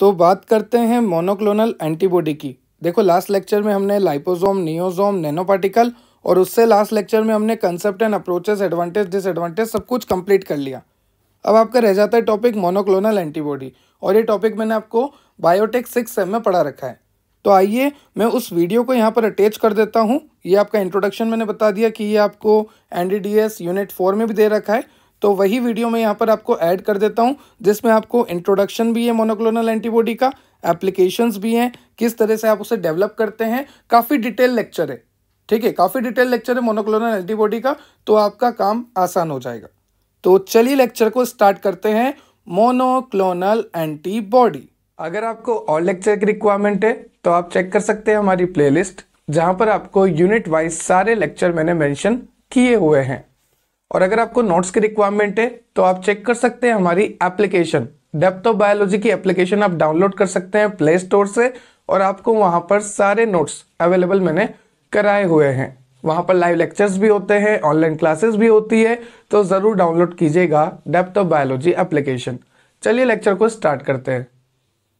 तो बात करते हैं मोनोक्लोनल एंटीबॉडी की देखो लास्ट लेक्चर में हमने लाइपोसोम नियोसोम नैनोपार्टिकल और उससे लास्ट लेक्चर में हमने concept and approaches advantage disadvantage सब कुछ कंप्लीट कर लिया अब आपका रह जाता है टॉपिक मोनोक्लोनल एंटीबॉडी और ये टॉपिक मैंने आपको बायोटेक सिक्स सेम में पढ़ा रखा है तो आइए मैं उस वीडियो को यहाँ पर अटैच कर देता हूँ ये आपका इंट्रोडक्शन मैंने बता दिया कि ये आपको एन यूनिट फोर में भी दे रखा है तो वही वीडियो में यहाँ पर आपको ऐड कर देता हूँ जिसमें आपको इंट्रोडक्शन भी है मोनोक्लोनल एंटीबॉडी का एप्लीकेशंस भी हैं किस तरह से आप उसे डेवलप करते हैं काफ़ी डिटेल लेक्चर है ठीक है काफ़ी डिटेल लेक्चर है मोनोक्लोनल एंटीबॉडी का तो आपका काम आसान हो जाएगा तो चलिए लेक्चर को स्टार्ट करते हैं मोनोक्लोनल एंटीबॉडी अगर आपको और लेक्चर की रिक्वायरमेंट है तो आप चेक कर सकते हैं हमारी प्लेलिस्ट जहां पर आपको यूनिट वाइज सारे लेक्चर मैंने मेंशन किए हुए हैं और अगर आपको नोट्स की रिक्वायरमेंट है तो आप चेक कर सकते हैं हमारी एप्लीकेशन डेप्थ ऑफ बायोलॉजी की एप्लीकेशन आप डाउनलोड कर सकते हैं प्ले स्टोर से और आपको वहां पर सारे नोट्स अवेलेबल मैंने कराए हुए हैं वहां पर लाइव लेक्चर्स भी होते हैं ऑनलाइन क्लासेस भी होती है तो ज़रूर डाउनलोड कीजिएगा डेप्थ ऑफ बायोलॉजी एप्लीकेशन चलिए लेक्चर को स्टार्ट करते हैं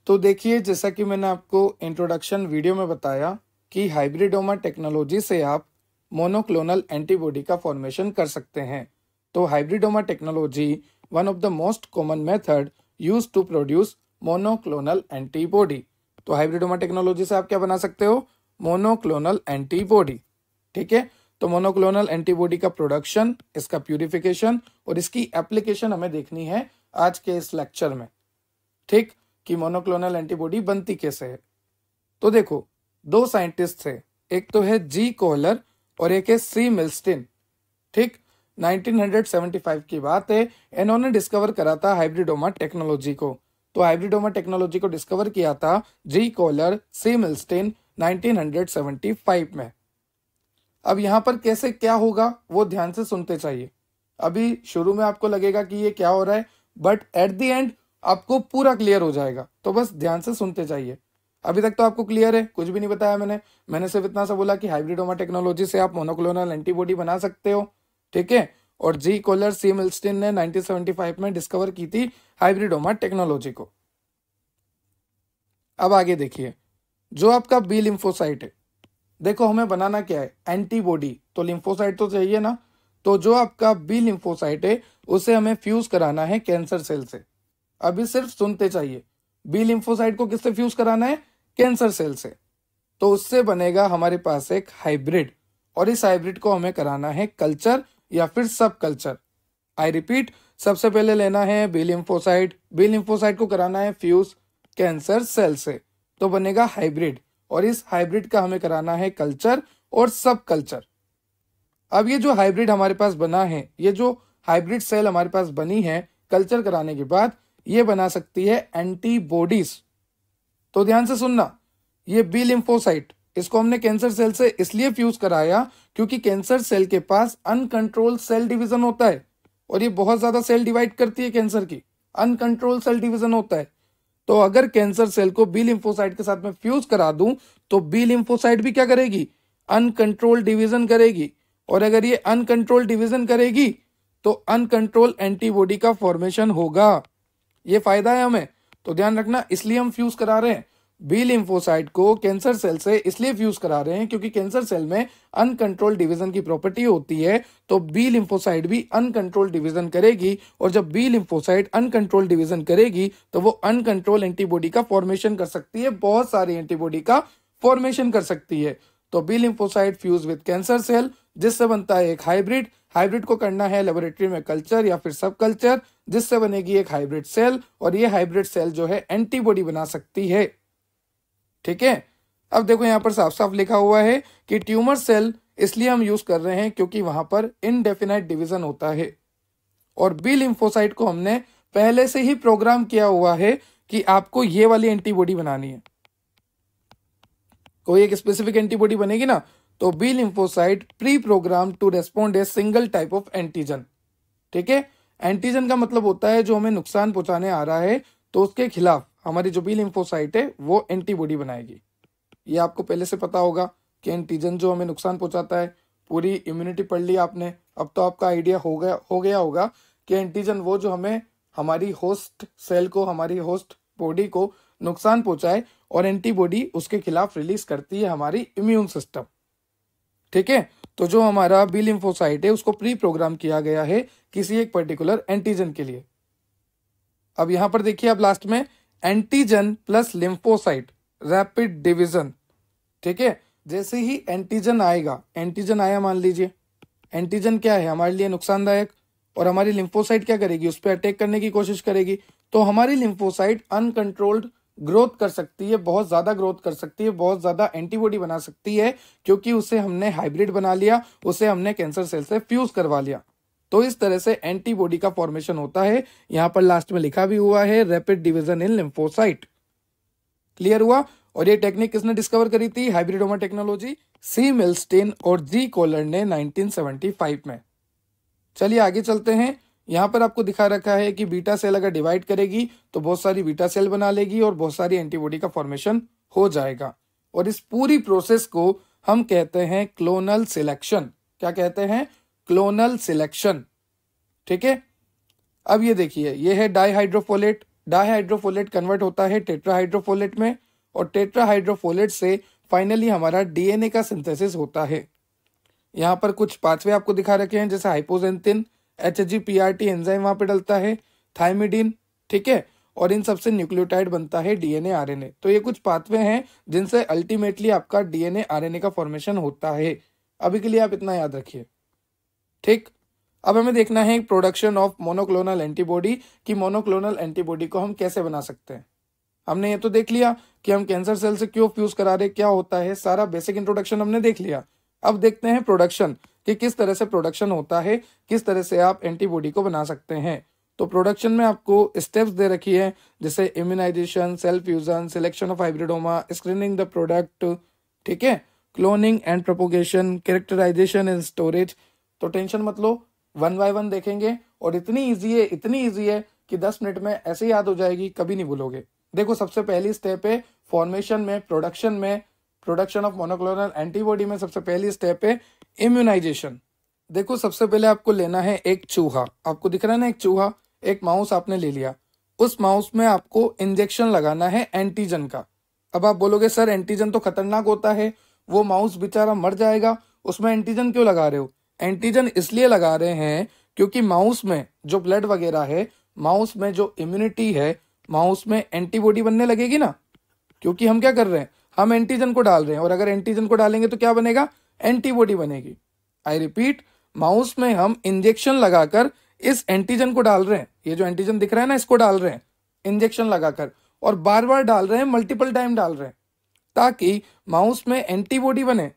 तो देखिए जैसा कि मैंने आपको इंट्रोडक्शन वीडियो में बताया कि हाइब्रिडोमा टेक्नोलॉजी से आप मोनोक्लोनल एंटीबॉडी का फॉर्मेशन कर सकते हैं तो hybridoma technology one of the most common method use to produce monoclonal antibody तो हाइब्रिडोमा टेक्नोलॉजी से आप क्या बना सकते हो मोनोक्लोनल एंटीबॉडी ठीक है तो मोनोक्लोनल एंटीबॉडी का प्रोडक्शन इसका प्यूरिफिकेशन और इसकी एप्लीकेशन हमें देखनी है आज के इस लेक्चर में ठीक कि मोनोक्लोनल एंटीबॉडी बनती कैसे है तो देखो दो साइंटिस्ट थे एक तो है जी कोहलर और एक है सी मिल्स्टिन ठीक 1975 की बात है इन्होंने डिस्कवर करा था हाइब्रिडोमा टेक्नोलॉजी को तो हाइब्रिडोमा टेक्नोलॉजी को डिस्कवर किया था जी कॉलर सी मिल्स्टिन 1975 में अब यहां पर कैसे क्या होगा वो ध्यान से सुनते चाहिए अभी शुरू में आपको लगेगा कि ये क्या हो रहा है बट एट द एंड आपको पूरा क्लियर हो जाएगा तो बस ध्यान से सुनते चाहिए अभी तक तो आपको क्लियर है कुछ भी नहीं बताया मैंने मैंने सिर्फ इतना सा बोला कि हाइब्रिडोमा टेक्नोलॉजी से आप मोनोक्लोनल एंटीबॉडी बना सकते हो ठीक है और जी कोलर सी मिल्सटिन ने 1975 में डिस्कवर की थी हाइब्रिडोमा टेक्नोलॉजी को अब आगे देखिए जो आपका बी लिम्फोसाइट है देखो हमें बनाना क्या है एंटीबॉडी तो लिम्फोसाइट तो चाहिए ना तो जो आपका बी लिम्फोसाइट है उसे हमें फ्यूज कराना है कैंसर सेल से अभी सिर्फ सुनते चाहिए बी लिम्फोसाइट को किससे फ्यूज कराना है कैंसर सेल से तो उससे बनेगा हमारे पास एक हाइब्रिड और इस हाइब्रिड को हमें कराना है कल्चर या फिर सब कल्चर आई रिपीट सबसे पहले लेना है बी लिम्फोसाइट को कराना है फ्यूज कैंसर सेल से तो बनेगा हाइब्रिड और इस हाइब्रिड का हमें कराना है कल्चर और सब कल्चर अब ये जो हाइब्रिड हमारे पास बना है ये जो हाइब्रिड सेल हमारे पास बनी है कल्चर कराने के बाद ये बना सकती है एंटीबॉडीज तो ध्यान से सुनना ये बी लिम्फोसाइट इसको हमने कैंसर सेल से इसलिए फ्यूज कराया क्योंकि कैंसर सेल के पास अनकंट्रोल सेल डिवीजन होता है और ये बहुत ज्यादा सेल डिवाइड करती है कैंसर की अनकंट्रोल सेल डिवीजन होता है तो अगर कैंसर सेल को बी लिम्फोसाइट के साथ में फ्यूज करा दूं तो बी लिम्फोसाइट भी क्या करेगी अनकंट्रोल डिवीजन करेगी और अगर ये अनकंट्रोल डिवीजन करेगी तो अनकंट्रोल एंटीबॉडी का फॉर्मेशन होगा ये फायदा है हमें तो ध्यान रखना इसलिए हम फ्यूज करा रहे हैं बी लिम्फोसाइट को कैंसर सेल से इसलिए फ्यूज करा रहे हैं क्योंकि कैंसर सेल में अनकंट्रोल डिवीजन की प्रॉपर्टी होती है तो बी लिम्फोसाइट भी अनकंट्रोल डिवीजन करेगी और जब बी लिम्फोसाइट अनकंट्रोल डिवीजन करेगी तो वो अनकंट्रोल एंटीबॉडी का फॉर्मेशन कर सकती है बहुत सारी एंटीबॉडी का फॉर्मेशन कर सकती है तो B lymphocyte fuse with cancer cell जिससे बनता है एक हाइब्रिड हाइब्रिड को करना है लेबोरेटरी में कल्चर या फिर सब कल्चर जिससे बनेगी एक हाइब्रिड सेल और ये हाइब्रिड सेल जो है एंटीबॉडी बना सकती है ठीक है अब देखो यहाँ पर साफ साफ लिखा हुआ है कि ट्यूमर सेल इसलिए हम यूज कर रहे हैं क्योंकि वहां पर इनडेफिनाइट डिविजन होता है और बी लिम्फोसाइट को हमने पहले से ही प्रोग्राम किया हुआ है कि आपको ये वाली एंटीबॉडी बनानी है कोई एक स्पेसिफिक एंटीबॉडी बनेगी ना तो B lymphocyte pre program to respond a single type of antigen ठीक है एंटीजन का मतलब होता है जो हमें नुकसान पहुंचाने आ रहा है तो उसके खिलाफ हमारी जो बी लिम्फोसाइट है वो एंटीबॉडी बनाएगी ये आपको पहले से पता होगा कि एंटीजन जो हमें नुकसान पहुंचाता है पूरी इम्यूनिटी पढ़ ली आपने अब तो आपका आइडिया हो गया हो गया होगा कि एंटीजन वो जो हमें हमारी होस्ट सेल को हमारी होस्ट बॉडी को नुकसान पहुंचाए और एंटीबॉडी उसके खिलाफ रिलीज करती है हमारी इम्यून सिस्टम ठीक है तो जो हमारा बी लिम्फोसाइट है उसको प्री प्रोग्राम किया गया है किसी एक पर्टिकुलर एंटीजन के लिए अब यहां पर देखिए अब लास्ट में antigen plus lymphocyte rapid division ठीक है जैसे ही एंटीजन आएगा एंटीजन आया मान लीजिए एंटीजन क्या है हमारे लिए नुकसानदायक और हमारी लिम्फोसाइट क्या करेगी उस पर अटैक करने की कोशिश करेगी तो हमारी लिम्फोसाइट अनकंट्रोल्ड ग्रोथ कर सकती है बहुत ज़्यादा ग्रोथ कर सकती है बहुत ज़्यादा एंटीबॉडी बना सकती है क्योंकि उसे हमने हाइब्रिड बना लिया उसे हमने कैंसर सेल से फ्यूज करवा लिया तो इस तरह से एंटीबॉडी का फॉर्मेशन होता है यहां पर लास्ट में लिखा भी हुआ है rapid division in lymphocyte clear हुआ और ये टेक्निक किसने डिस्कवर करी थी हाइब्रिडोमा टेक्नोलॉजी सी मिलस्टेन और जी कोलर ने नाइनटीन में चलिए आगे चलते हैं यहाँ पर आपको दिखा रखा है कि बीटा सेल अगर डिवाइड करेगी तो बहुत सारी बीटा सेल बना लेगी और बहुत सारी एंटीबॉडी का फॉर्मेशन हो जाएगा और इस पूरी प्रोसेस को हम कहते हैं क्लोनल सिलेक्शन क्या कहते हैं क्लोनल सिलेक्शन ठीक है अब ये देखिए ये है डाईहाइड्रोफोलेट डाईहाइड्रोफोलेट कन्वर्ट होता है टेट्राहाइड्रोफोलेट में और टेट्राहाइड्रोफोलेट से फाइनली हमारा डीएनए का सिंथेसिस होता है यहां पर कुछ पाथवे आपको दिखा रखे हैं जैसे hypoxanthine H H G P R T enzyme वहां पे डलता है थाइमिडिन ठीक है और इन सबसे न्यूक्लियोटाइड बनता है डीएनए आरएनए तो ये कुछ पाथवे हैं जिनसे अल्टीमेटली आपका डीएनए आरएनए का फॉर्मेशन होता है अभी के लिए आप इतना याद रखिए ठीक अब हमें देखना है प्रोडक्शन ऑफ मोनोक्लोनल एंटीबॉडी कि मोनोक्लोनल एंटीबॉडी को हम कैसे बना सकते हैं हमने ये तो देख लिया कि हम कैंसर सेल से क्यों फ्यूज करा रहे क्या होता है सारा बेसिक इंट्रोडक्शन हमने देख लिया अब देखते हैं प्रोडक्शन कि किस तरह से प्रोडक्शन होता है किस तरह से आप एंटीबॉडी को बना सकते हैं तो प्रोडक्शन में आपको स्टेप्स दे रखी है जैसे immunization self fusion selection of hybridoma screening the product ठीक है cloning and propagation characterization and storage तो टेंशन मत लो वन बाय वन देखेंगे और इतनी ईजी है इतनी ईजी है कि दस मिनट में ऐसे याद हो जाएगी कभी नहीं भूलोगे देखो सबसे पहली स्टेप है फॉर्मेशन में प्रोडक्शन में प्रोडक्शन ऑफ मोनोक्लोनल एंटीबॉडी में सबसे पहली स्टेप है इम्यूनाइजेशन देखो सबसे पहले आपको लेना है एक चूहा आपको दिख रहा है ना एक चूहा एक माउस आपने ले लिया उस माउस में आपको इंजेक्शन लगाना है एंटीजन का अब आप बोलोगे सर एंटीजन तो खतरनाक होता है वो माउस बेचारा मर जाएगा उसमें एंटीजन क्यों लगा रहे हो एंटीजन इसलिए लगा रहे हैं क्योंकि माउस में जो ब्लड वगैरह है माउस में जो इम्यूनिटी है माउस में एंटीबॉडी बनने लगेगी ना क्योंकि हम क्या कर रहे हैं हम एंटीजन को डाल रहे हैं और अगर एंटीजन को डालेंगे तो क्या बनेगा एंटीबॉडी बनेगी आई रिपीट माउस में हम इंजेक्शन लगाकर इस एंटीजन को डाल रहे हैं ये जो एंटीजन दिख रहा है ना इसको डाल रहे हैं इंजेक्शन लगाकर और बार बार डाल रहे हैं मल्टीपल टाइम डाल रहे हैं ताकि माउस में एंटीबॉडी बने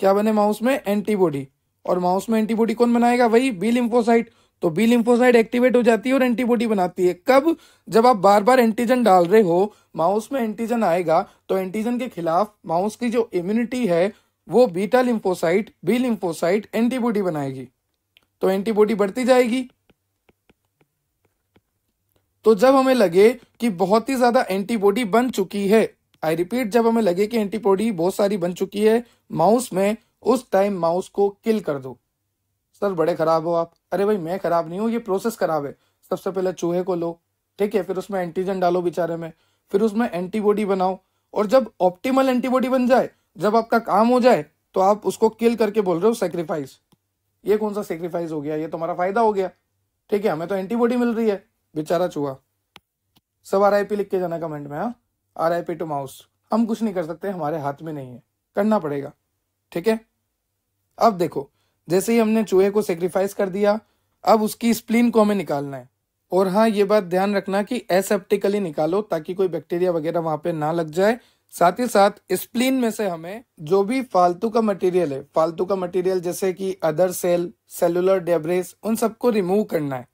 क्या बने माउस में एंटीबॉडी और माउस में एंटीबॉडी कौन बनाएगा वही बी लिम्फोसाइट तो बी लिम्फोसाइट एक्टिवेट हो जाती है और एंटीबॉडी बनाती है कब जब आप बार बार एंटीजन डाल रहे हो माउस में एंटीजन आएगा तो एंटीजन के खिलाफ माउस की जो इम्यूनिटी है वो beta lymphocyte B lymphocyte antibody बनाएगी तो एंटीबॉडी बढ़ती जाएगी तो जब हमें लगे कि बहुत ही ज्यादा एंटीबॉडी बन चुकी है आई रिपीट जब हमें लगे कि एंटीबॉडी बहुत सारी बन चुकी है माउस में उस टाइम माउस को किल कर दो सर बड़े खराब हो आप अरे भाई मैं खराब नहीं हूं ये प्रोसेस खराब है सबसे पहले चूहे को लो ठीक है फिर उसमें एंटीजन डालो बेचारे में फिर उसमें एंटीबॉडी बनाओ और जब ऑप्टिमल एंटीबॉडी बन जाए जब आपका काम हो जाए तो आप उसको किल करके बोल रहे हो सेक्रीफाइस ये कौन सा सेक्रीफाइस हो गया ये तुम्हारा फायदा हो गया ठीक है हमें तो एंटीबॉडी मिल रही है बेचारा चूहा सब आर लिख के जाना कमेंट में हाँ आर आई टू माउस हम कुछ नहीं कर सकते हमारे हाथ में नहीं है करना पड़ेगा ठीक है अब देखो जैसे ही हमने चूहे को सेक्रीफाइस कर दिया अब उसकी स्प्लीन को हमें निकालना है और हाँ ये बात ध्यान रखना कि एसेप्टिकली निकालो ताकि कोई बैक्टीरिया वगैरह वहां पे ना लग जाए साथ ही साथ स्प्लीन में से हमें जो भी फालतू का मटेरियल है फालतू का मटेरियल जैसे कि अदर सेल सेलुलर डेब्रेस उन सबको रिमूव करना है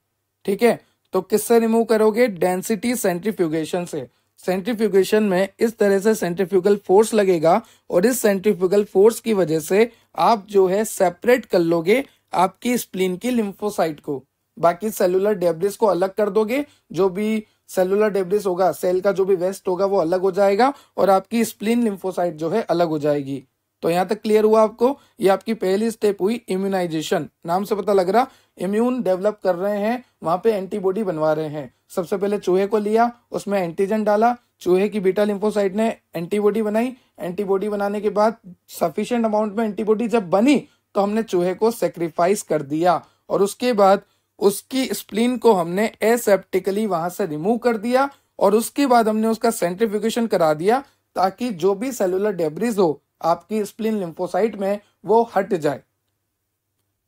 ठीक है तो किससे रिमूव करोगे डेंसिटी सेंट्रीफ्यूगेशन से सेंट्रीफ्यूगेशन में इस तरह से सेंट्रीफ्यूगल फोर्स लगेगा और इस सेंट्रीफ्यूगल फोर्स की वजह से आप जो है सेपरेट कर लोगे आपकी स्प्लीन की लिम्फोसाइट को बाकी सेलुलर डेब्रिस को अलग कर दोगे जो भी सेलुलर डेब्रिस होगा सेल का जो भी वेस्ट होगा वो अलग हो जाएगा और आपकी स्प्लिन लिम्फोसाइट जो है अलग हो जाएगी तो यहाँ तक क्लियर हुआ आपको ये आपकी पहली स्टेप हुई इम्यूनाइजेशन नाम से पता लग रहा इम्यून डेवलप कर रहे हैं वहां पे एंटीबॉडी बनवा रहे हैं सबसे पहले चूहे को लिया उसमें एंटीजन डाला चूहे की बीटा लिम्फोसाइट ने एंटीबॉडी बनाई एंटीबॉडी बनाने के बाद सफिशियंट अमाउंट में एंटीबॉडी जब बनी तो हमने चूहे को सेक्रीफाइस कर दिया और उसके बाद उसकी स्प्लीन को हमने एसेप्टिकली वहां से रिमूव कर दिया और उसके बाद हमने उसका सेंट्रिफिकेशन करा दिया ताकि जो भी सेलुलर डेब्रिज हो आपकी स्प्लीन लिम्फोसाइट में वो हट जाए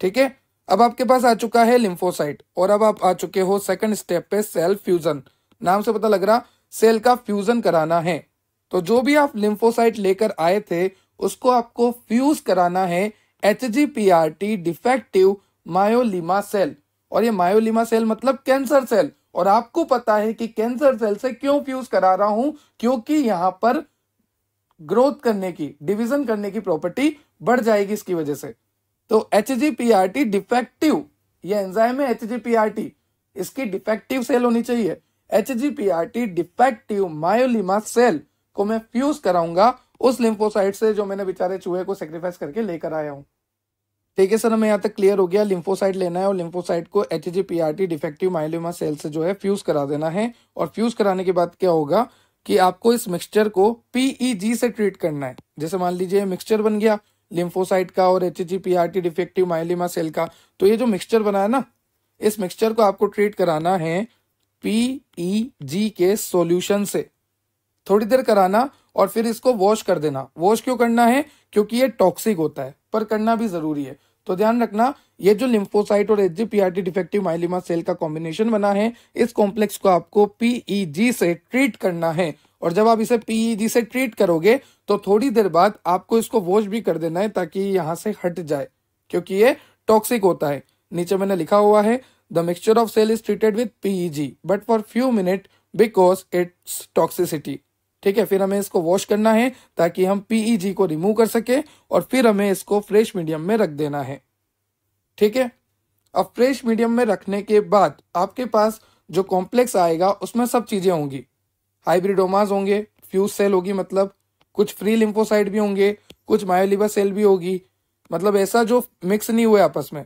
ठीक है अब आपके पास आ चुका है लिम्फोसाइट और अब आप आ चुके हो सेकंड स्टेप पे सेल फ्यूजन नाम से पता लग रहा सेल का फ्यूजन कराना है तो जो भी आप लिम्फोसाइट लेकर आए थे उसको आपको फ्यूज कराना है एच डिफेक्टिव मायोलिमा सेल और ये मायोलिमा सेल मतलब कैंसर सेल और आपको पता है कि कैंसर सेल से क्यों फ्यूज करा रहा हूं क्योंकि यहां पर ग्रोथ करने की डिवीजन करने की प्रॉपर्टी बढ़ जाएगी इसकी वजह से तो एच डिफेक्टिव ये एंजाइम है एच इसकी डिफेक्टिव सेल होनी चाहिए एच डिफेक्टिव मायोलिमा सेल को मैं फ्यूज कराऊंगा उस लिम्फोसाइट से जो मैंने बेचारे चूहे को सेक्रीफाइस करके लेकर आया हूं ठीक है सर हमें यहाँ तक क्लियर हो गया लिम्फोसाइट लेना है और लिम्फोसाइट को एच डिफेक्टिव माइलोमा सेल से जो है फ्यूज करा देना है और फ्यूज कराने के बाद क्या होगा कि आपको इस मिक्सचर को पीईजी e से ट्रीट करना है जैसे मान लीजिए मिक्सचर बन गया लिम्फोसाइट का और एच डिफेक्टिव माइलिमा सेल का तो ये जो मिक्सचर बना है ना इस मिक्सचर को आपको ट्रीट कराना है पीईजी e के सॉल्यूशन से थोड़ी देर कराना और फिर इसको वॉश कर देना वॉश क्यों करना है क्योंकि ये टॉक्सिक होता है पर करना भी जरूरी है तो ध्यान रखना ये जो लिम्फोसाइट और एचजीपीआरटी डिफेक्टिव माइलिमा सेल का कॉम्बिनेशन बना है इस कॉम्प्लेक्स को आपको पीईजी e से ट्रीट करना है और जब आप इसे पीईजी e से ट्रीट करोगे तो थोड़ी देर बाद आपको इसको वॉश भी कर देना है ताकि यहाँ से हट जाए क्योंकि ये टॉक्सिक होता है नीचे मैंने लिखा हुआ है the mixture of cell is treated with PEG but for few minute because its toxicity ठीक है फिर हमें इसको वॉश करना है ताकि हम पीईजी e को रिमूव कर सके और फिर हमें इसको फ्रेश मीडियम में रख देना है ठीक है अब फ्रेश मीडियम में रखने के बाद आपके पास जो कॉम्प्लेक्स आएगा उसमें सब चीज़ें होंगी हाइब्रिडोमास होंगे फ्यूज सेल होगी मतलब कुछ फ्री लिम्फोसाइड भी होंगे कुछ मायोलिबा सेल भी होगी मतलब ऐसा जो मिक्स नहीं हुआ आपस में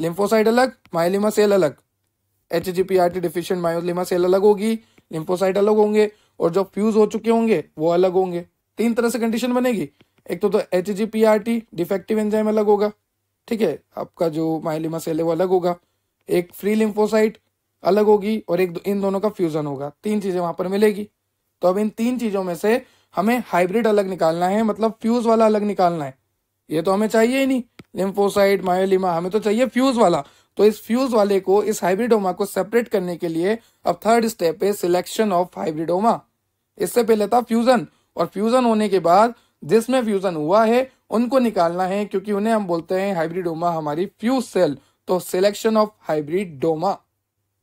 लिम्फोसाइड अलग मायोलिमा सेल अलग H G P R T deficient myeloma cell अलग होगी लिम्फोसाइड अलग होंगे और जो फ्यूज हो चुके होंगे वो अलग होंगे तीन तरह से कंडीशन बनेगी एक तो H G P R T defective enzyme अलग होगा ठीक है आपका जो माइलिमा सेल है वो अलग होगा एक फ्री लिम्फोसाइट अलग होगी और एक इन दोनों का फ्यूजन होगा तीन चीजें वहां पर मिलेगी तो अब इन तीन चीजों में से हमें हाइब्रिड अलग निकालना है मतलब फ्यूज वाला अलग निकालना है ये तो हमें चाहिए ही नहीं लिम्फोसाइट मायोलिमा हमें तो चाहिए फ्यूज वाला तो इस फ्यूज वाले को इस हाइब्रिडोमा को सेपरेट करने के लिए अब थर्ड स्टेप है सिलेक्शन ऑफ हाइब्रिडोमा इससे पहले था फ्यूजन और फ्यूजन होने के बाद जिसमें फ्यूजन हुआ है उनको निकालना है क्योंकि उन्हें हम बोलते हैं हाइब्रिडोमा हमारी फ्यूज सेल तो सिलेक्शन ऑफ हाइब्रिडोमा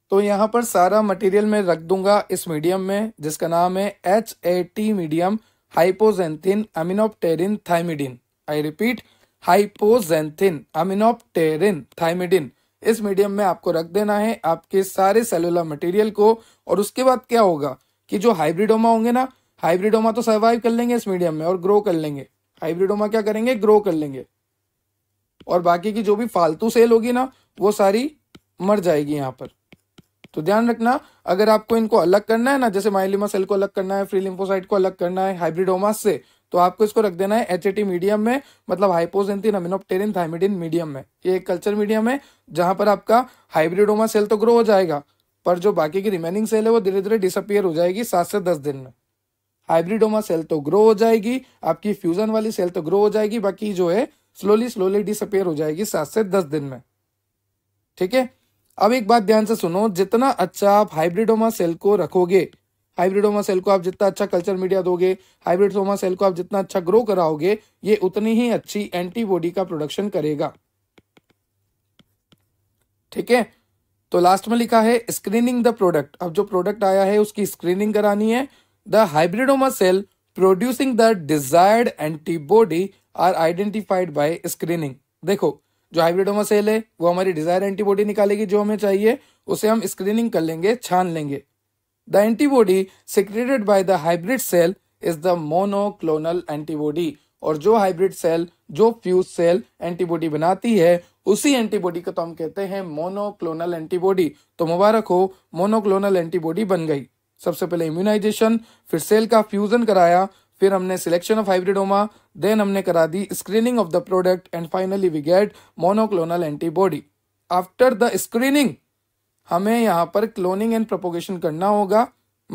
तो यहाँ पर सारा मटेरियल मैं रख दूंगा इस मीडियम में जिसका नाम है H A T medium hypoxanthine aminopterin thymidine I repeat hypoxanthine aminopterin thymidine इस मीडियम में आपको रख देना है आपके सारे सेलुलर मटेरियल को और उसके बाद क्या होगा कि जो हाइब्रिडोमा होंगे ना हाइब्रिडोमा तो सर्वाइव कर लेंगे इस मीडियम में और ग्रो कर लेंगे हाइब्रिडोमा क्या करेंगे ग्रो कर लेंगे और बाकी की जो भी फालतू सेल होगी ना वो सारी मर जाएगी यहाँ पर तो ध्यान रखना अगर आपको इनको अलग करना है ना जैसे माइलिमा सेल को अलग करना है फ्री लिम्फोसाइट को अलग करना है हाइब्रिडोमा से तो आपको इसको रख देना है एच मीडियम में मतलब हाइपोजेंथिन अमिनोप्टेरिन थाइमिडिन मीडियम में ये एक कल्चर मीडियम है जहां पर आपका हाइब्रिडोमा सेल तो ग्रो हो जाएगा पर जो बाकी की रिमेनिंग सेल है वो धीरे धीरे डिसअपियर हो जाएगी सात से दस दिन में हाइब्रिडोमा सेल तो ग्रो हो जाएगी आपकी फ्यूजन वाली सेल तो ग्रो हो जाएगी बाकी जो है स्लोली स्लोली डिसअपियर हो जाएगी सात से दस दिन में ठीक है अब एक बात ध्यान से सुनो जितना अच्छा आप हाइब्रिडोमा सेल को रखोगे हाइब्रिड होमा सेल को आप जितना अच्छा कल्चर मीडिया दोगे हाइब्रिड होमा सेल को आप जितना अच्छा ग्रो कराओगे ये उतनी ही अच्छी एंटीबॉडी का प्रोडक्शन करेगा ठीक है तो लास्ट में लिखा है स्क्रीनिंग द प्रोडक्ट अब जो प्रोडक्ट आया है उसकी स्क्रीनिंग करानी है the hybridoma cell producing the desired antibody are identified by screening देखो जो हाइब्रिडोमा सेल है वो हमारी डिजायर एंटीबॉडी निकालेगी जो हमें चाहिए उसे हम स्क्रीनिंग कर लेंगे छान लेंगे The antibody secreted by the hybrid cell is the monoclonal antibody और जो हाइब्रिड सेल जो फ्यूज सेल एंटीबॉडी बनाती है उसी एंटीबॉडी को तो हम कहते हैं मोनोक्लोनल एंटीबॉडी तो मुबारक हो मोनोक्लोनल एंटीबॉडी बन गई सबसे पहले इम्यूनाइजेशन फिर सेल का फ्यूजन कराया फिर हमने सिलेक्शन ऑफ हाइब्रिडोमा देन हमने करा दी screening of the product and finally we get monoclonal antibody after the screening हमें यहाँ पर क्लोनिंग एंड प्रोपोगेशन करना होगा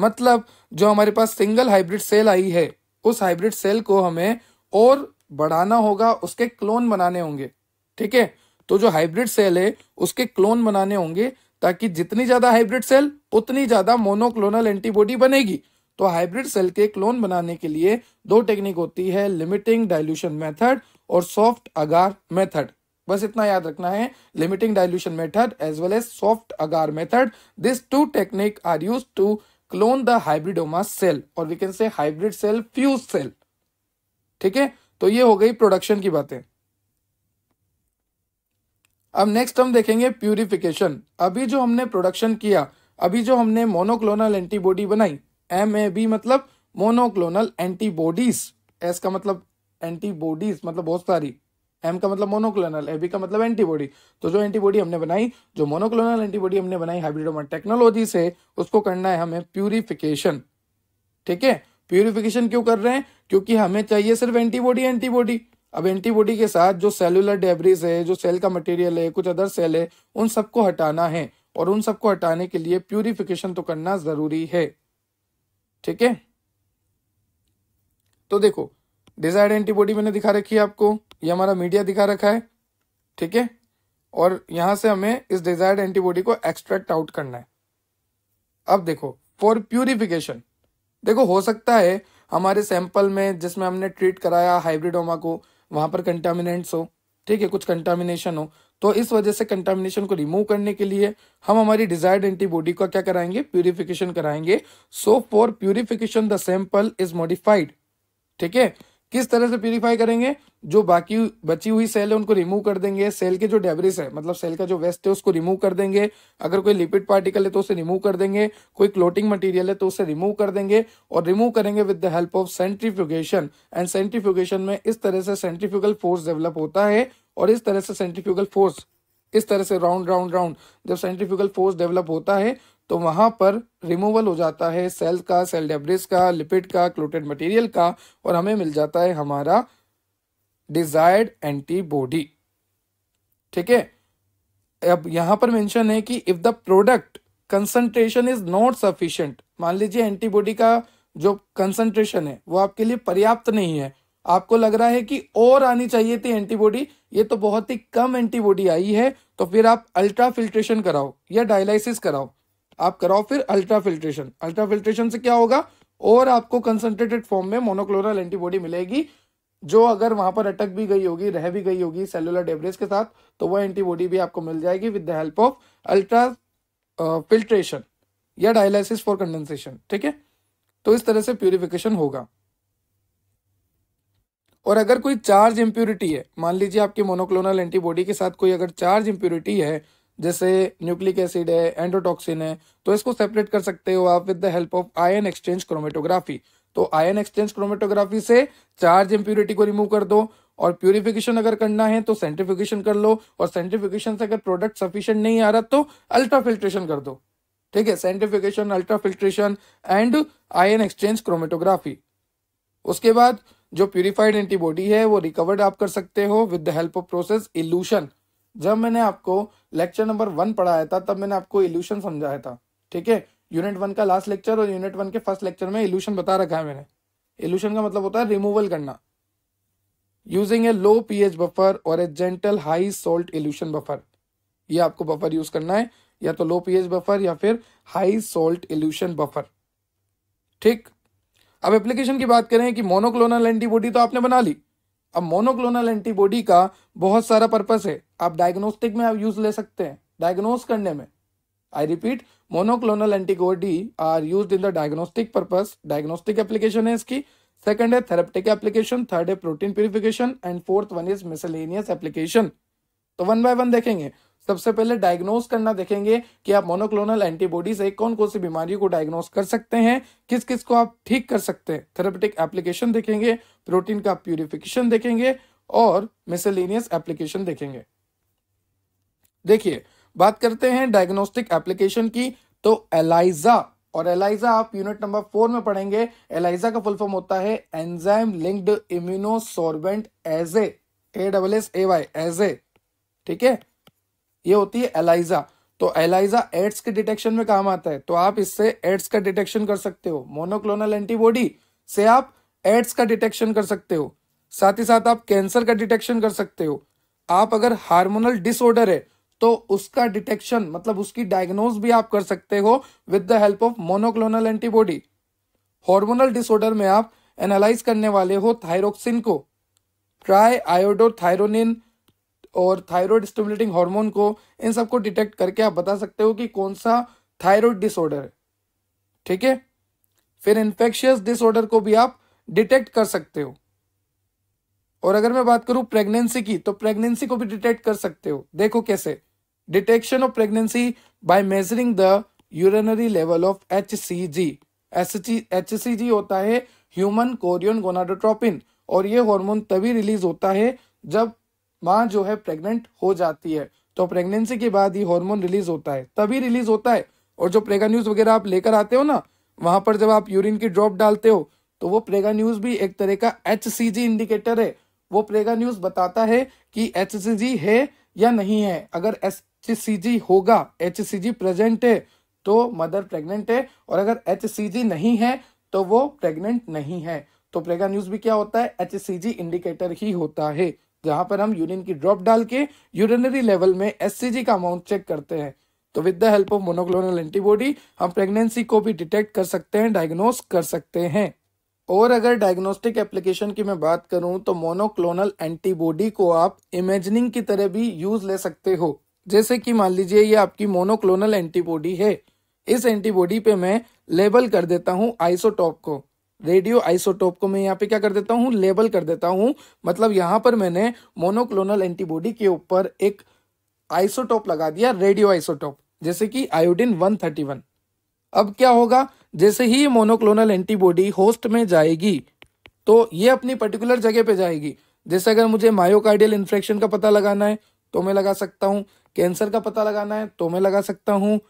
मतलब जो हमारे पास सिंगल हाइब्रिड सेल आई है उस हाइब्रिड सेल को हमें और बढ़ाना होगा उसके क्लोन बनाने होंगे ठीक है तो जो हाइब्रिड सेल है उसके क्लोन बनाने होंगे ताकि जितनी ज्यादा हाइब्रिड सेल उतनी ज्यादा मोनोक्लोनल एंटीबॉडी बनेगी तो हाइब्रिड सेल के क्लोन बनाने के लिए दो टेक्निक होती है लिमिटिंग डाइल्यूशन मेथड और सॉफ्ट अगार मेथड बस इतना याद रखना है limiting dilution method as well as soft agar method this two technique are use to clone the hybridoma cell और we can say hybrid cell fuse cell ठीक है तो ये हो गई प्रोडक्शन की बातें अब नेक्स्ट हम देखेंगे प्यूरिफिकेशन अभी जो हमने प्रोडक्शन किया अभी जो हमने मोनोक्लोनल एंटीबॉडी बनाई एम ए बी मतलब मोनोक्लोनल एंटीबॉडीज एस का मतलब एंटीबॉडीज मतलब बहुत सारी एम का मतलब मोनोक्लोनल एबी का मतलब एंटीबॉडी तो जो एंटीबॉडी हमने बनाई जो मोनोक्लोनल एंटीबॉडी हमने बनाई हाइब्रिडोमा टेक्नोलॉजी से उसको करना है हमें प्यूरिफिकेशन ठीक है प्यूरिफिकेशन क्यों कर रहे हैं क्योंकि हमें चाहिए सिर्फ एंटीबॉडी एंटीबॉडी अब एंटीबॉडी के साथ जो सेलुलर डेबरीज है जो सेल का मटेरियल है कुछ अदर सेल है उन सबको हटाना है और उन सबको हटाने के लिए प्यूरिफिकेशन तो करना जरूरी है ठीक है तो देखो डिजायर्ड एंटीबॉडी मैंने दिखा रखी है आपको ये हमारा मीडिया दिखा रखा है ठीक है और यहां से हमें इस डिजायर्ड एंटीबॉडी को एक्सट्रैक्ट आउट करना है अब देखो फॉर प्यूरिफिकेशन देखो हो सकता है हमारे सैंपल में जिसमें हमने ट्रीट कराया हाइब्रिडोमा को वहां पर कंटामिनेंट्स हो ठीक है कुछ कंटामिनेशन हो तो इस वजह से कंटामिनेशन को रिमूव करने के लिए हम हमारी डिजायर्ड एंटीबॉडी का क्या कराएंगे प्यूरिफिकेशन कराएंगे so for purification the sample is modified ठीक है किस तरह से प्यूरिफाई करेंगे जो बाकी बची हुई सेल है उनको रिमूव कर देंगे सेल के जो डेबरिस है मतलब सेल का जो वेस्ट है उसको रिमूव कर देंगे अगर कोई लिपिड पार्टिकल है तो उसे रिमूव कर देंगे कोई क्लोटिंग मटेरियल है तो उसे रिमूव कर देंगे और रिमूव करेंगे with the help of centrifugation and centrifugation में इस तरह से सेंट्रीफ्यूगल फोर्स डेवलप होता है और इस तरह से सेंट्रीफ्यूगल फोर्स इस तरह से राउंड राउंड राउंड जब सेंट्रीफ्यूगल फोर्स डेवलप होता है तो वहां पर रिमूवल हो जाता है सेल का सेल डेब्रिस का लिपिड का क्लोटेड मटेरियल का और हमें मिल जाता है हमारा डिजायर्ड एंटीबॉडी ठीक है अब यहां पर मेंशन है कि if the product concentration is not sufficient मान लीजिए एंटीबॉडी का जो कंसंट्रेशन है वो आपके लिए पर्याप्त नहीं है आपको लग रहा है कि और आनी चाहिए थी एंटीबॉडी ये तो बहुत ही कम एंटीबॉडी आई है तो फिर आप अल्ट्रा फिल्ट्रेशन कराओ या डायलिसिस कराओ आप कराओ फिर अल्ट्रा फिल्ट्रेशन अल्ट्रा फिल्ट्रेशन से क्या होगा और आपको कंसंट्रेटेड फॉर्म में मोनोक्लोरल एंटीबॉडी मिलेगी जो अगर वहां पर अटक भी गई होगी रह भी गई होगी सेलुलर डेब्रेज के साथ तो वह एंटीबॉडी भी आपको मिल जाएगी with the help of ultra filtration या डायलिसिस फॉर कंडेंसेशन ठीक है तो इस तरह से प्यूरिफिकेशन होगा और अगर कोई चार्ज इम्प्यूरिटी है मान लीजिए आपकी मोनोक्लोनल एंटीबॉडी के साथ कोई अगर चार्ज इम्प्यूरिटी है जैसे न्यूक्लिक एसिड है एंडोटॉक्सिन है तो इसको सेपरेट कर सकते हो आप with the help of ion exchange chromatography तो आयन एक्सचेंज क्रोमेटोग्राफी से चार्ज इम्प्यूरिटी को रिमूव कर दो और प्यूरिफिकेशन अगर करना है तो सेंट्रीफिकेशन कर लो और सेंट्रीफिकेशन से अगर प्रोडक्ट सफिशियंट नहीं आ रहा तो अल्ट्रा फिल्ट्रेशन कर दो ठीक है centrifugation ultra filtration and ion exchange chromatography उसके बाद जो प्यूरिफाइड एंटीबॉडी है वो रिकवर्ड आप कर सकते हो with the help of process elution जब मैंने आपको लेक्चर नंबर वन पढ़ाया था तब मैंने आपको इल्यूशन समझाया था ठीक है यूनिट वन का लास्ट लेक्चर और यूनिट वन के फर्स्ट लेक्चर में इल्यूशन बता रखा है मैंने इल्यूशन का मतलब होता है रिमूवल करना using a low pH buffer और a gentle high salt elution buffer ये आपको बफर यूज करना है या तो लो एच बफर या फिर हाई सोल्ट इल्यूशन बफर ठीक अब एप्लीकेशन की बात करें कि मोनोक्लोनल एंटीबॉडी तो आपने बना ली अब मोनोक्लोनल एंटीबॉडी का बहुत सारा पर्पस है आप डायग्नोस्टिक में आप यूज ले सकते हैं डायग्नोस करने में I repeat monoclonal antibody are use in the diagnostic purpose diagnostic application है इसकी सेकंड है थेरेप्टिक एप्लीकेशन थर्ड है protein purification and fourth one is miscellaneous application तो वन बाय वन देखेंगे सबसे पहले डायग्नोस करना देखेंगे कि आप मोनोक्लोनल एंटीबॉडी से कौन कौन सी बीमारियों को डायग्नोस कर सकते हैं किस किस को आप ठीक कर सकते हैं थेरेपेटिक एप्लीकेशन देखेंगे प्रोटीन का प्यूरिफिकेशन देखेंगे और मिसेलिनियस एप्लीकेशन देखेंगे देखिए बात करते हैं डायग्नोस्टिक एप्लीकेशन की तो एलाइजा और एलाइजा आप यूनिट नंबर फोर में पढ़ेंगे एलाइजा का फुल फॉर्म होता है enzyme linked immunosorbent as a double S A Y A ठीक है ये होती है एलाइजा तो एलाइजा एड्स के डिटेक्शन में काम आता है तो आप इससे एड्स का डिटेक्शन कर सकते हो मोनोक्लोनल एंटीबॉडी से आप एड्स का डिटेक्शन कर सकते हो साथ ही साथ आप कैंसर का डिटेक्शन कर सकते हो आप अगर हार्मोनल डिसऑर्डर है तो उसका डिटेक्शन मतलब उसकी डायग्नोज भी आप कर सकते हो with the help of monoclonal antibody hormonal disorder में आप एनालाइज करने वाले हो थायरोक्सिन को ट्राई आयोडोथायरोनिन और थायराइड स्टिमुलेटिंग हार्मोन को इन सबको डिटेक्ट करके आप बता सकते हो कि कौन सा थायराइड डिसऑर्डर है ठीक है फिर इन्फेक्शियस डिसऑर्डर को भी आप डिटेक्ट कर सकते हो और अगर मैं बात करूं प्रेगनेंसी की तो प्रेगनेंसी को भी डिटेक्ट कर सकते हो देखो कैसे detection of pregnancy by measuring the urinary level of H C G H C G होता है ह्यूमन कोरियन गोनाडोट्रोपिन और ये हार्मोन तभी रिलीज होता है जब माँ जो है प्रेग्नेंट हो जाती है तो प्रेगनेंसी के बाद ये हार्मोन रिलीज होता है तभी रिलीज होता है और जो प्रेगा न्यूज वगैरह आप लेकर आते हो ना वहां पर जब आप यूरिन की ड्रॉप डालते हो तो वो प्रेगा न्यूज भी एक तरह का एच इंडिकेटर है वो प्रेगा न्यूज बताता है कि एच है या नहीं है अगर एच होगा एच प्रेजेंट है तो मदर प्रेग्नेंट है और अगर एच नहीं है तो वो प्रेग्नेंट नहीं है तो प्रेगा न्यूज भी क्या होता है एच इंडिकेटर ही होता है जहां पर हम यूरिन की ड्रॉप डाल के यूरिनरी लेवल में एस का अमाउंट चेक करते हैं तो with the help of monoclonal antibody हम प्रेगनेंसी को भी डिटेक्ट कर सकते हैं डायग्नोस कर सकते हैं और अगर डायग्नोस्टिक एप्लीकेशन की मैं बात करूं तो मोनोक्लोनल एंटीबॉडी को आप इमेजिनिंग की तरह भी यूज ले सकते हो जैसे कि मान लीजिए ये आपकी मोनोक्लोनल एंटीबॉडी है इस एंटीबॉडी पे मैं लेबल कर देता हूं आइसोटॉप को रेडियो आइसोटोप को मैं यहाँ पे क्या कर देता हूँ लेबल कर देता हूँ मतलब यहाँ पर मैंने मोनोक्लोनल एंटीबॉडी के ऊपर एक आइसोटोप लगा दिया रेडियो आइसोटोप जैसे कि आयोडीन 131 अब क्या होगा जैसे ही मोनोक्लोनल एंटीबॉडी होस्ट में जाएगी तो ये अपनी पर्टिकुलर जगह पे जाएगी जैसे अगर मुझे मायोकार्डियल इन्फेक्शन का पता लगाना है तो मैं लगा सकता हूँ कैंसर का पता लगाना है तो मैं लगा सकता हूँ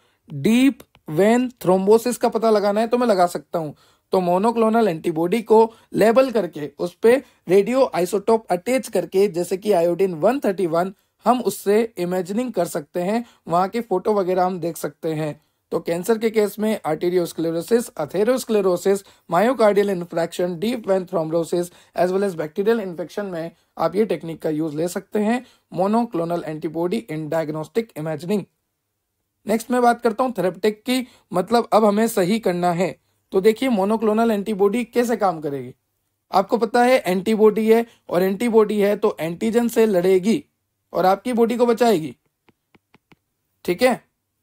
डीप वेन थ्रोम्बोसिस का पता लगाना है तो मैं लगा सकता हूँ तो मोनोक्लोनल एंटीबॉडी को लेबल करके उस पर रेडियो आइसोटोप अटैच करके जैसे कि आयोडीन 131 हम उससे इमेजिनिंग कर सकते हैं वहां के फोटो वगैरह हम देख सकते हैं तो कैंसर के केस में arteriosclerosis atherosclerosis myocardial infarction deep vein thrombosis as well as bacterial infection में आप ये टेक्निक का यूज ले सकते हैं monoclonal antibody in diagnostic imagining next मैं बात करता हूँ थेरेप्टिक की मतलब अब हमें सही करना है तो देखिए मोनोक्लोनल एंटीबॉडी कैसे काम करेगी आपको पता है एंटीबॉडी है और एंटीबॉडी है तो एंटीजन से लड़ेगी और आपकी बॉडी को बचाएगी ठीक है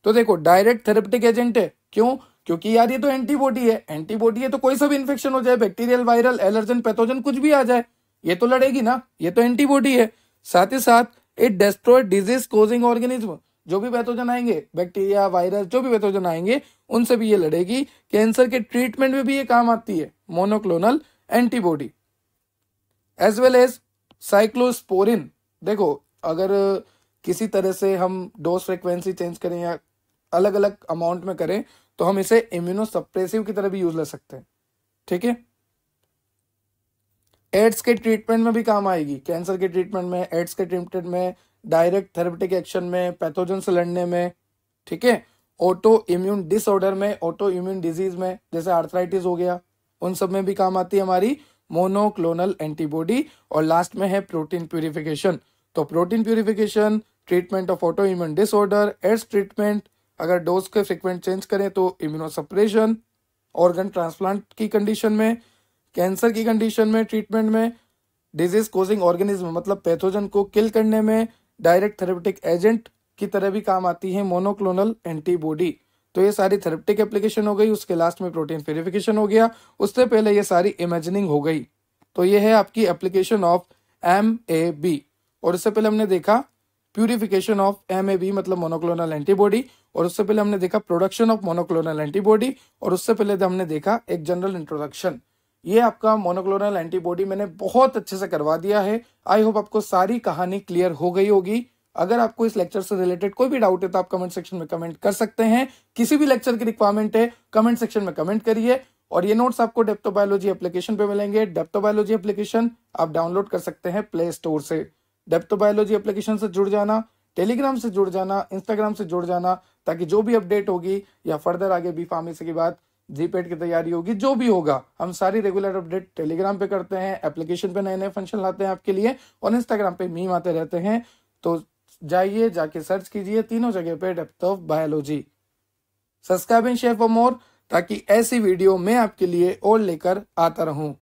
तो देखो डायरेक्ट थेरेप्टिक एजेंट है क्यों क्योंकि यार ये तो एंटीबॉडी है एंटीबॉडी है तो कोई सा भी इन्फेक्शन हो जाए बैक्टीरियल वायरल एलर्जन पैथोजन कुछ भी आ जाए ये तो लड़ेगी ना ये तो एंटीबॉडी है साथ ही साथ it destroy disease causing organism जो भी पैथोजन आएंगे बैक्टीरिया वायरस जो भी पैथोजन आएंगे उनसे भी ये लड़ेगी कैंसर के ट्रीटमेंट में भी ये काम आती है monoclonal antibody as well as cyclosporin देखो अगर किसी तरह से हम डोज फ्रिक्वेंसी चेंज करें या अलग अलग अमाउंट में करें तो हम इसे इम्यूनो सप्रेसिव की तरह भी यूज ले सकते हैं ठीक है एड्स के ट्रीटमेंट में भी काम आएगी कैंसर के ट्रीटमेंट में एड्स के ट्रीटमेंट में डायरेक्ट थेरेपेटिक एक्शन में पैथोजन से लड़ने में ठीक है ऑटो इम्यून डिसऑर्डर में ऑटो इम्यून डिजीज में जैसे आर्थराइटिस हो गया उन सब में भी काम आती है हमारी मोनोक्लोनल एंटीबॉडी और लास्ट में है प्रोटीन प्यूरिफिकेशन तो protein purification treatment of auto immune disorder AIDS treatment अगर डोज के फ्रिक्वेंट चेंज करें तो इम्यूनोसप्रेशन ऑर्गन ट्रांसप्लांट की कंडीशन में कैंसर की कंडीशन में ट्रीटमेंट में डिजीज कोजिंग ऑर्गेनिज्म मतलब पैथोजन को किल करने में डायरेक्ट थेरेप्टिक एजेंट की तरह भी काम आती है मोनोक्लोनल एंटीबॉडी तो ये सारी थेरेप्टिक एप्लीकेशन हो गई उसके लास्ट में प्रोटीन प्योरिफिकेशन हो गया उससे पहले ये सारी इमेजिनिंग हो गई तो ये है आपकी application of M A B और उससे पहले हमने देखा purification of M A B मतलब मोनोक्लोनल एंटीबॉडी और उससे पहले हमने देखा प्रोडक्शन ऑफ मोनोक्लोनल एंटीबॉडी और उससे पहले हमने देखा एक जनरल इंट्रोडक्शन ये आपका मोनोक्लोनल एंटीबॉडी मैंने बहुत अच्छे से करवा दिया है आई होप आपको सारी कहानी क्लियर हो गई होगी अगर आपको इस लेक्चर से रिलेटेड कोई भी डाउट है तो आप कमेंट सेक्शन में कमेंट कर सकते हैं किसी भी लेक्चर की रिक्वायरमेंट है कमेंट सेक्शन में कमेंट करिए और ये नोट्स आपको डेप्टोबायोलॉजी एप्लीकेशन पे मिलेंगे डेप्टोबायोलॉजी एप्लीकेशन आप डाउनलोड कर सकते हैं प्ले स्टोर से डेप्टोबायोलॉजी एप्लीकेशन से जुड़ जाना टेलीग्राम से जुड़ जाना इंस्टाग्राम से जुड़ जाना ताकि जो भी अपडेट होगी या फर्दर आगे बी फार्मेसी की बात जीपेड की तैयारी होगी जो भी होगा हम सारी रेगुलर अपडेट टेलीग्राम पे करते हैं एप्लीकेशन पे नए नए फंक्शन लाते हैं आपके लिए और इंस्टाग्राम पे मीम आते रहते हैं तो जाइए जाके सर्च कीजिए तीनों जगह पे Depth of Biology subscribe and share for more ताकि ऐसी वीडियो मैं आपके लिए और लेकर आता रहूं